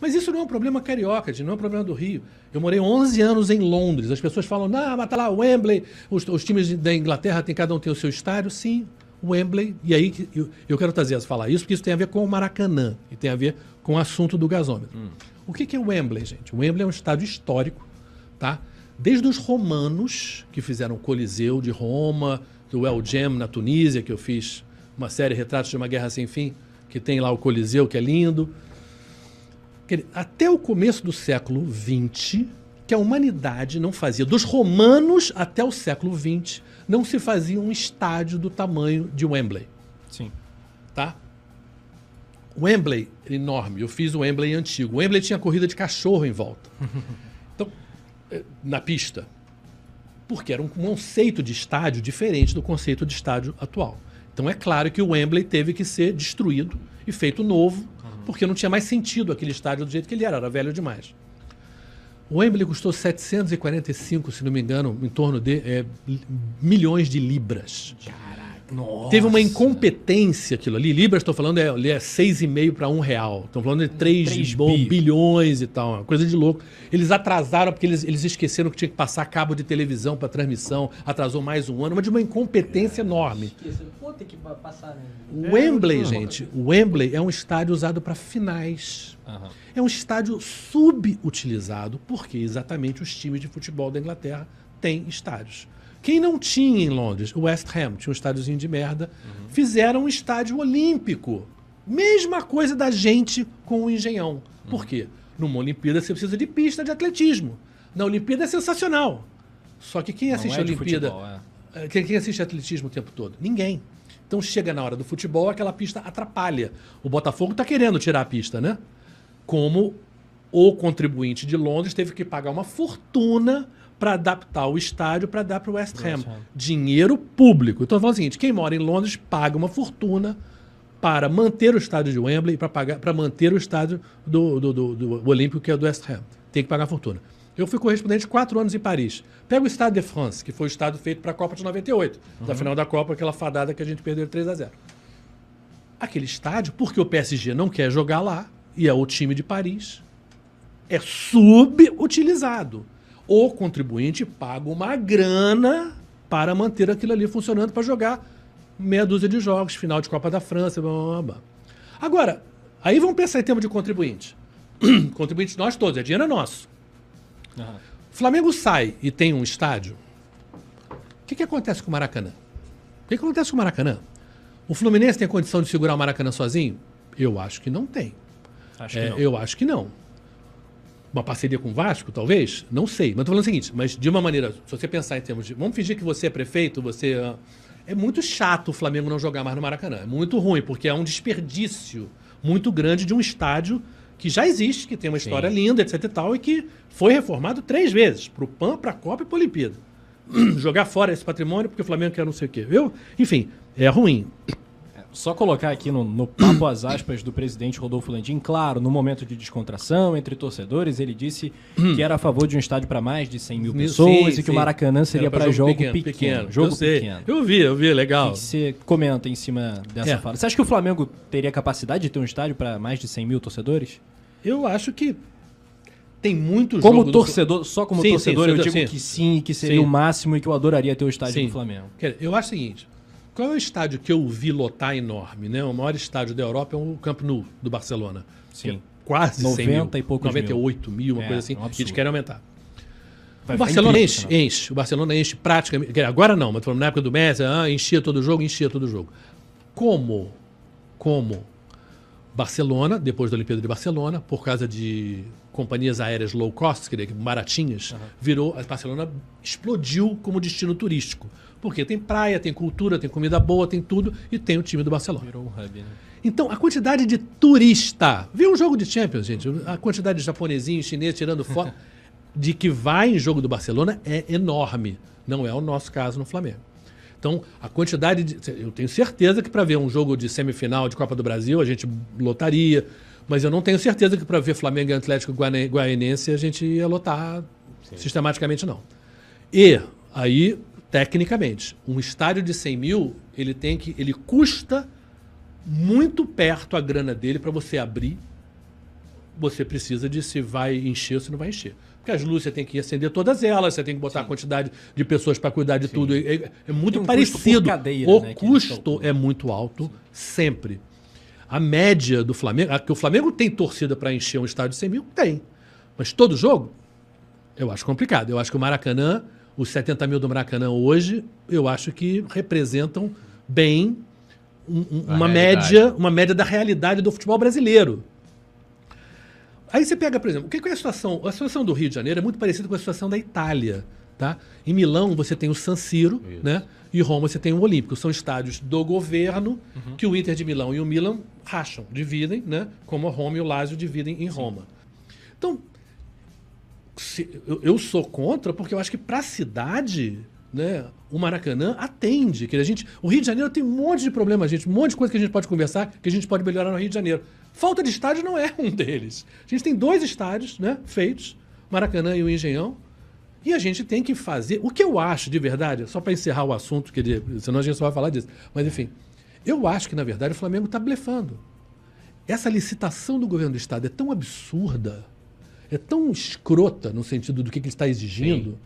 Mas isso não é um problema carioca, não é um problema do Rio. Eu morei 11 anos em Londres. As pessoas falam, ah, mas tá lá Wembley, os, os times da Inglaterra, tem, cada um tem o seu estádio. Sim, o Wembley. E aí eu, eu quero trazer, falar isso, porque isso tem a ver com o Maracanã e tem a ver com o assunto do gasômetro. Hum. O que, que é Wembley, gente? O Wembley é um estádio histórico, tá? Desde os romanos, que fizeram o Coliseu de Roma, do El Jam na Tunísia, que eu fiz uma série de Retratos de uma Guerra Sem Fim, que tem lá o Coliseu, que é lindo. Até o começo do século XX, que a humanidade não fazia, dos romanos até o século XX, não se fazia um estádio do tamanho de Wembley. Sim. Tá? Wembley, enorme. Eu fiz o Wembley antigo. O Wembley tinha corrida de cachorro em volta. Então, eh, na pista. Porque era um conceito de estádio diferente do conceito de estádio atual. Então é claro que o Wembley teve que ser destruído e feito novo porque não tinha mais sentido aquele estádio do jeito que ele era, era velho demais. O Wembley custou 745, se não me engano, em torno de é, milhões de libras. Caraca. Nossa. Teve uma incompetência aquilo ali. Libras, estou falando, é, é 6,5 para 1 real. Estão falando de 3, 3 bilhões e tal. Uma coisa de louco. Eles atrasaram porque eles, eles esqueceram que tinha que passar cabo de televisão para transmissão. Atrasou mais um ano. Mas de uma incompetência é, enorme. Né? o né? Wembley, é, gente. Wembley é um estádio usado para finais. Uhum. É um estádio subutilizado porque exatamente os times de futebol da Inglaterra tem estádios. Quem não tinha em Londres, o West Ham, tinha um estádiozinho de merda, uhum. fizeram um estádio olímpico. Mesma coisa da gente com o Engenhão. Uhum. Por quê? Numa Olimpíada você precisa de pista de atletismo. Na Olimpíada é sensacional. Só que quem assiste é a Olimpíada. Futebol, é. é quem assiste atletismo o tempo todo? Ninguém. Então chega na hora do futebol, aquela pista atrapalha. O Botafogo está querendo tirar a pista, né? Como o contribuinte de Londres teve que pagar uma fortuna para adaptar o estádio para dar para o West Ham. Dinheiro público. Então, eu o seguinte: quem mora em Londres paga uma fortuna para manter o estádio de Wembley, para pagar, para manter o estádio do, do, do, do Olímpico, que é do West Ham. Tem que pagar a fortuna. Eu fui correspondente quatro anos em Paris. Pega o Estado de France, que foi o estado feito para a Copa de 98, uhum. da final da Copa, aquela fadada que a gente perdeu 3 a 0 Aquele estádio, porque o PSG não quer jogar lá, e é o time de Paris, é subutilizado o contribuinte paga uma grana para manter aquilo ali funcionando para jogar meia dúzia de jogos, final de Copa da França, blá, blá, blá. Agora, aí vamos pensar em termos de contribuinte. contribuinte nós todos, é dinheiro é nosso. Uhum. Flamengo sai e tem um estádio. O que, que acontece com o Maracanã? O que, que acontece com o Maracanã? O Fluminense tem condição de segurar o Maracanã sozinho? Eu acho que não tem. Acho é, que não. Eu acho que não uma parceria com o Vasco, talvez? Não sei. Mas estou falando o seguinte, mas de uma maneira, se você pensar em termos de. Vamos fingir que você é prefeito, você. Ah, é muito chato o Flamengo não jogar mais no Maracanã. É muito ruim, porque é um desperdício muito grande de um estádio que já existe, que tem uma história Sim. linda, etc e tal, e que foi reformado três vezes, para o PAN, para a Copa e para a Olimpíada. Jogar fora esse patrimônio porque o Flamengo quer não sei o quê, viu? Enfim, é ruim. Só colocar aqui no, no papo as aspas do presidente Rodolfo Landim, claro, no momento de descontração entre torcedores, ele disse que era a favor de um estádio para mais de 100 mil pessoas sim, e que sim. o Maracanã seria para jogo, jogo, pequeno, pequeno, pequeno Jogo eu pequeno. Eu vi, eu vi, é legal. O que você comenta em cima dessa é. fala? Você acha que o Flamengo teria capacidade de ter um estádio para mais de 100 mil torcedores? Eu acho que tem muito como jogo. Como torcedor, do... só como sim, torcedor, eu digo assim. que sim, que seria o máximo e que eu adoraria ter o estádio do Flamengo. Eu acho o seguinte: qual é o estádio que eu vi lotar enorme, né? O maior estádio da Europa é o Camp Nou do Barcelona. Sim. É quase 90 e poucos 98 mil, mil uma é, coisa assim. É um eles querem aumentar. Vai o Barcelona incrível, enche, né? enche. O Barcelona enche praticamente. Agora não, mas na época do Messi, ah, enchia todo jogo, enchia todo jogo. Como? Como? Barcelona, depois da Olimpíada de Barcelona, por causa de companhias aéreas low cost, que é baratinhas, uhum. virou. A Barcelona explodiu como destino turístico. Porque tem praia, tem cultura, tem comida boa, tem tudo, e tem o time do Barcelona. Virou um hub, né? Então, a quantidade de turista. Viu um jogo de Champions, gente? A quantidade de japonesinho, chinês tirando foto. de que vai em jogo do Barcelona é enorme. Não é o nosso caso no Flamengo. Então, a quantidade de. Eu tenho certeza que para ver um jogo de semifinal de Copa do Brasil, a gente lotaria. Mas eu não tenho certeza que para ver Flamengo e Atlético Guaianense a gente ia lotar Sim. sistematicamente, não. E aí, tecnicamente, um estádio de 100 mil, ele tem que. ele custa muito perto a grana dele para você abrir. Você precisa de se vai encher ou se não vai encher. Porque as luzes você tem que acender todas elas, você tem que botar Sim. a quantidade de pessoas para cuidar de Sim. tudo. É, é, é muito um parecido. Cadeira, o né, custo é muito alto, sempre a média do Flamengo. que o Flamengo tem torcida para encher um estádio de 100 mil? Tem. Mas todo jogo? Eu acho complicado. Eu acho que o Maracanã, os 70 mil do Maracanã hoje, eu acho que representam bem um, um, uma, média, uma média da realidade do futebol brasileiro. Aí você pega, por exemplo, o que é a situação? A situação do Rio de Janeiro é muito parecida com a situação da Itália. Tá? Em Milão você tem o San Siro, Isso. né? E Roma você tem o Olímpico. São estádios do governo uhum. que o Inter de Milão e o Milan racham, dividem, né? Como a Roma e o Lazio dividem em Sim. Roma. Então, se, eu, eu, sou contra porque eu acho que para a cidade, né? O Maracanã atende. Que a gente, o Rio de Janeiro tem um monte de problema, gente, um monte de coisa que a gente pode conversar, que a gente pode melhorar no Rio de Janeiro. Falta de estádio não é um deles. A gente tem dois estádios, né? Feitos, Maracanã e o Engenhão e a gente tem que fazer. O que eu acho de verdade, só para encerrar o assunto, que senão a gente só vai falar disso. Mas, enfim, eu acho que, na verdade, o Flamengo está blefando. Essa licitação do governo do Estado é tão absurda, é tão escrota no sentido do que, que ele está exigindo, Sim.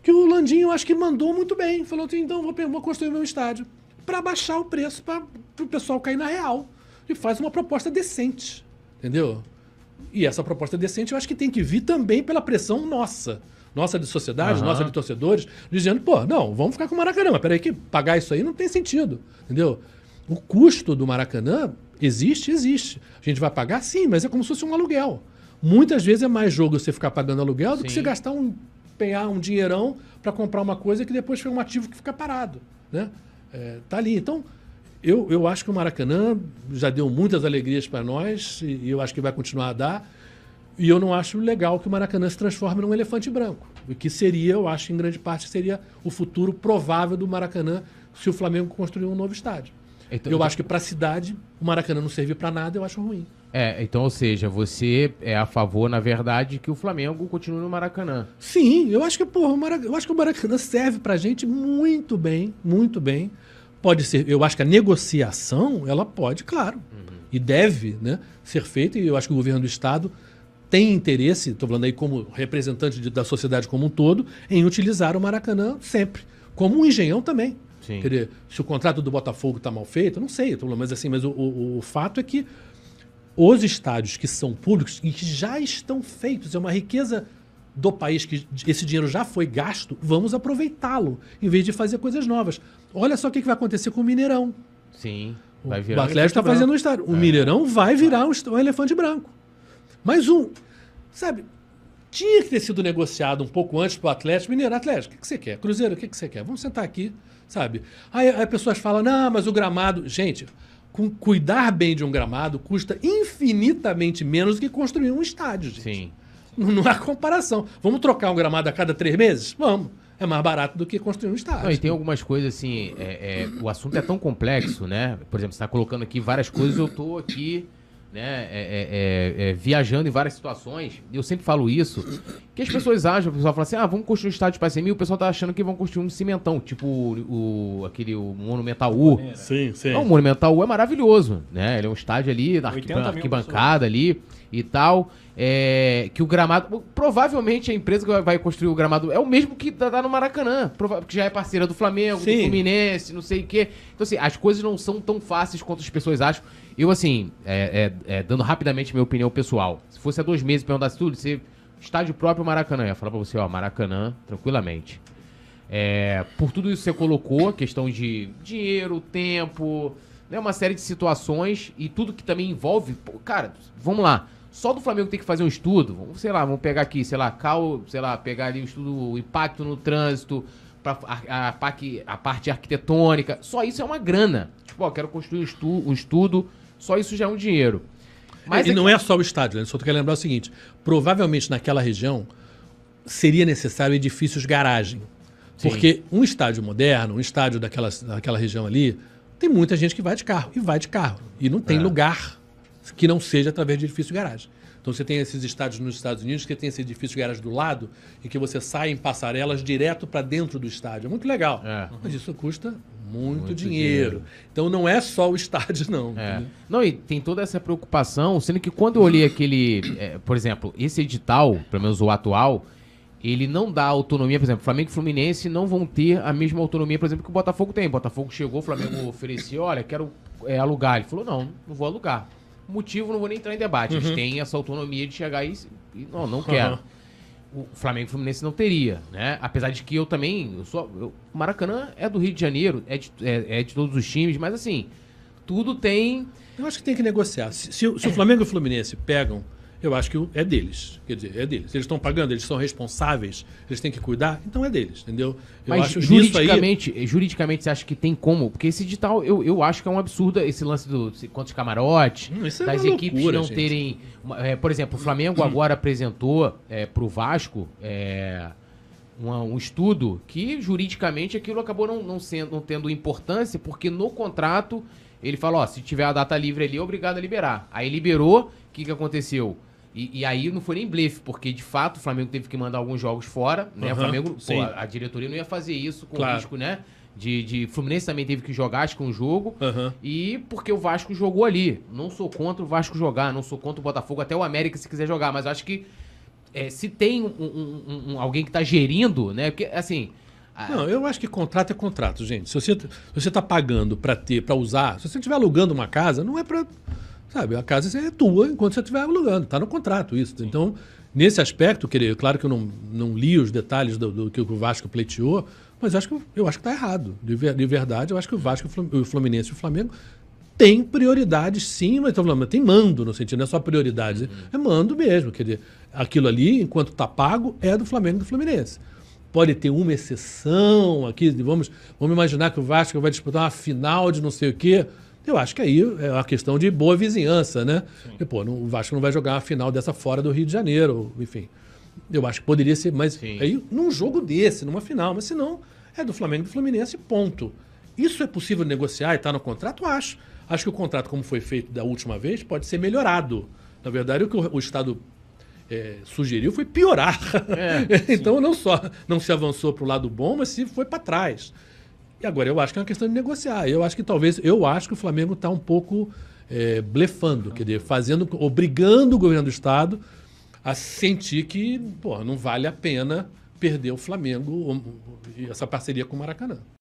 que o Landinho acho que mandou muito bem. Falou assim: então vou, vou construir meu estádio para baixar o preço para o pessoal cair na real. E faz uma proposta decente. Entendeu? E essa proposta decente eu acho que tem que vir também pela pressão nossa nossa de sociedade, uhum. nossa de torcedores, dizendo, pô, não, vamos ficar com o Maracanã, mas peraí que pagar isso aí não tem sentido, entendeu? O custo do Maracanã existe, existe. A gente vai pagar sim, mas é como se fosse um aluguel. Muitas vezes é mais jogo você ficar pagando aluguel sim. do que você gastar um empenhar um dinheirão para comprar uma coisa que depois foi um ativo que fica parado, né? É, tá ali. Então, eu, eu acho que o Maracanã já deu muitas alegrias para nós e eu acho que vai continuar a dar. E eu não acho legal que o Maracanã se transforme num elefante branco. O que seria, eu acho, em grande parte, seria o futuro provável do Maracanã se o Flamengo construir um novo estádio. Então, eu então... acho que para a cidade, o Maracanã não servir para nada, eu acho ruim. É, então, ou seja, você é a favor, na verdade, que o Flamengo continue no Maracanã. Sim, eu acho que, porra, eu acho que o Maracanã serve pra gente muito bem, muito bem. Pode ser, eu acho que a negociação, ela pode, claro, uhum. e deve, né, ser feita, e eu acho que o governo do estado tem interesse, estou falando aí como representante de, da sociedade como um todo, em utilizar o Maracanã sempre. Como um Engenhão também. Sim. Quer dizer, se o contrato do Botafogo está mal feito, não sei, falando, mas assim, mas o, o, o fato é que os estádios que são públicos e que já estão feitos, é uma riqueza do país que esse dinheiro já foi gasto, vamos aproveitá-lo, em vez de fazer coisas novas. Olha só o que, vai acontecer com o Mineirão. Sim. Vai virar o Atlético está fazendo um estádio. O é. Mineirão vai virar um, elefante branco. Mas um, sabe, tinha que ter sido negociado um pouco antes para o Atlético Mineiro. Atlético, o que, que você quer? Cruzeiro, o que, que você quer? Vamos sentar aqui, sabe? Aí, as pessoas falam, não, mas o gramado. Gente, com cuidar bem de um gramado custa infinitamente menos do que construir um estádio, gente. Sim. Não, não há comparação. Vamos trocar um gramado a cada três meses? Vamos é mais barato do que construir um estádio. Não, e tem algumas coisas assim, é, é, o assunto é tão complexo, né? Por exemplo, você está colocando aqui várias coisas, eu estou aqui né, é, é, é, viajando em várias situações, eu sempre falo isso, que as pessoas acham, o pessoal fala assim, ah, vamos construir um estádio para 100 mil, o pessoal tá achando que vão construir um cimentão, tipo o, o aquele o Monumental U. Sim, sim. Não, o Monumental U é maravilhoso, né? Ele é um estádio ali, na arquibancada ali e tal. É, que o gramado. Provavelmente a empresa que vai construir o gramado é o mesmo que tá, tá no Maracanã. Que já é parceira do Flamengo, Sim. do Fluminense, não sei o quê. Então, assim, as coisas não são tão fáceis quanto as pessoas acham. Eu, assim, é, é, é dando rapidamente minha opinião pessoal. Se fosse há dois meses perguntasse tudo, você. Estádio próprio Maracanã. Eu ia falar pra você, ó, Maracanã, tranquilamente. É, por tudo isso que você colocou, questão de dinheiro, tempo, né, uma série de situações e tudo que também envolve. Pô, cara, vamos lá. Só do Flamengo tem que fazer um estudo. Vamos, sei lá, vamos pegar aqui, sei lá, cal, sei lá, pegar ali o estudo, o impacto no trânsito, pra, a, a, a, parte arquitetônica. Só isso é uma grana. Tipo, ó, quero construir um, estudo, um estudo, só isso já é um dinheiro. Mas e é não é só o estádio, né? só quero lembrar o seguinte: provavelmente naquela região seria necessário edifícios garagem. Sim. Porque um estádio moderno, um estádio daquela, daquela região ali, tem muita gente que vai de carro. E vai de carro. E não tem é. lugar que não seja através de edifício garagem. Então você tem esses estádios nos Estados Unidos que tem esse edifício garagem do lado e que você sai em passarelas direto para dentro do estádio. É muito legal. É. Mas isso custa muito, muito dinheiro. dinheiro. Então não é só o estádio, não. É. Não, e tem toda essa preocupação, sendo que quando eu olhei aquele. É, por exemplo, esse edital, pelo menos o atual, ele não dá autonomia, por exemplo, Flamengo e Fluminense não vão ter a mesma autonomia, por exemplo, que o Botafogo tem. O Botafogo chegou, o Flamengo ofereceu, olha, quero é, alugar. Ele falou, não, não vou alugar motivo, não vou nem entrar em debate. Uhum. têm essa autonomia de chegar e, e não, não quero. Uhum. O Flamengo e o Fluminense não teria, né? Apesar de que eu também, eu sou, eu, Maracanã é do Rio de Janeiro, é de, é, é de todos os times, mas assim, tudo tem. Eu acho que tem que negociar. Se, se, se o Flamengo e o Fluminense pegam eu acho que é deles. Quer dizer, é deles. Eles estão pagando, eles são responsáveis, eles têm que cuidar, então é deles, entendeu? Eu Mas acho juridicamente, aí... Eh, juridicamente você acha que tem como? Porque esse digital, eu, eu acho que é um absurdo esse lance do quantos camarotes, hum, é das é equipes loucura, não gente. terem. É, por exemplo, o Flamengo agora apresentou é, eh, para o Vasco. É, um, um estudo que juridicamente aquilo acabou não, não, sendo, não tendo importância, porque no contrato ele falou: ó, se tiver a data livre ali, é obrigado a liberar. Aí liberou, o que, que aconteceu? E, e, aí não foi nem blefe, porque de fato o Flamengo teve que mandar alguns jogos fora, né? Uhum, o Flamengo, pô, a, diretoria não ia fazer isso com claro. risco, né? De, de Fluminense também teve que jogar, acho que um jogo. Uhum. E porque o Vasco jogou ali. Não sou contra o Vasco jogar, não sou contra o Botafogo, até o América se quiser jogar, mas acho que é, se tem um, um, um, alguém que está gerindo, né? Porque assim. Não, eu acho que contrato é contrato, gente. Se você, se você tá pagando para ter, para usar, se você estiver alugando uma casa, não é para Sabe, a casa é tua enquanto você estiver alugando, está no contrato isso. Então, nesse aspecto, querido, claro que eu não, não li os detalhes do, do que o Vasco pleiteou, mas acho que, eu acho que está errado. De, de, verdade, eu acho que o Vasco, o Fluminense e o Flamengo tem prioridades, sim, mas falando, tem mando no sentido, não é só prioridades. Uhum. É mando mesmo. Quer dizer, aquilo ali, enquanto está pago, é do Flamengo e do Fluminense. Pode ter uma exceção aqui, vamos, vamos imaginar que o Vasco vai disputar uma final de não sei o quê. Eu acho que aí é uma questão de boa vizinhança, né? Sim. Pô, não, o Vasco não vai jogar a final dessa fora do Rio de Janeiro, enfim. Eu acho que poderia ser, mas Sim. aí num jogo desse, numa final, mas se não, é do Flamengo e do Fluminense, ponto. Isso é possível negociar e está no contrato? Acho. Acho que o contrato, como foi feito da última vez, pode ser melhorado. Na verdade, o que o, o Estado é, sugeriu foi piorar. É, então, não só não se avançou para o lado bom, mas se foi para trás. E agora eu acho que é uma questão de negociar. Eu acho que talvez, eu acho que o Flamengo está um pouco é, blefando, quer dizer, fazendo, obrigando o governo do estado a sentir que, pô, não vale a pena perder o Flamengo e essa parceria com o Maracanã.